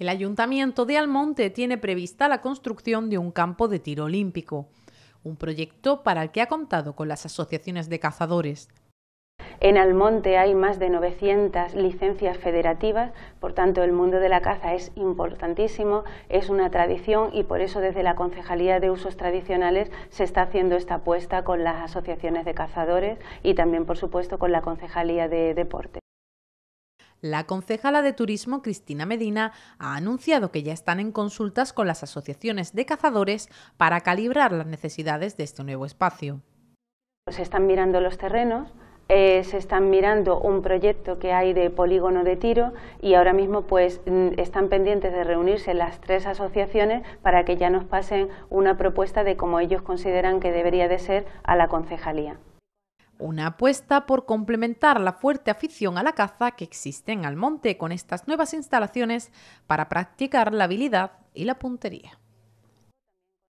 El Ayuntamiento de Almonte tiene prevista la construcción de un campo de tiro olímpico, un proyecto para el que ha contado con las asociaciones de cazadores. En Almonte hay más de 900 licencias federativas, por tanto el mundo de la caza es importantísimo, es una tradición y por eso desde la Concejalía de Usos Tradicionales se está haciendo esta apuesta con las asociaciones de cazadores y también por supuesto con la Concejalía de Deportes. La concejala de Turismo, Cristina Medina, ha anunciado que ya están en consultas con las asociaciones de cazadores para calibrar las necesidades de este nuevo espacio. Se están mirando los terrenos, eh, se están mirando un proyecto que hay de polígono de tiro y ahora mismo pues mm, están pendientes de reunirse las tres asociaciones para que ya nos pasen una propuesta de cómo ellos consideran que debería de ser a la concejalía. Una apuesta por complementar la fuerte afición a la caza que existe en Almonte con estas nuevas instalaciones para practicar la habilidad y la puntería.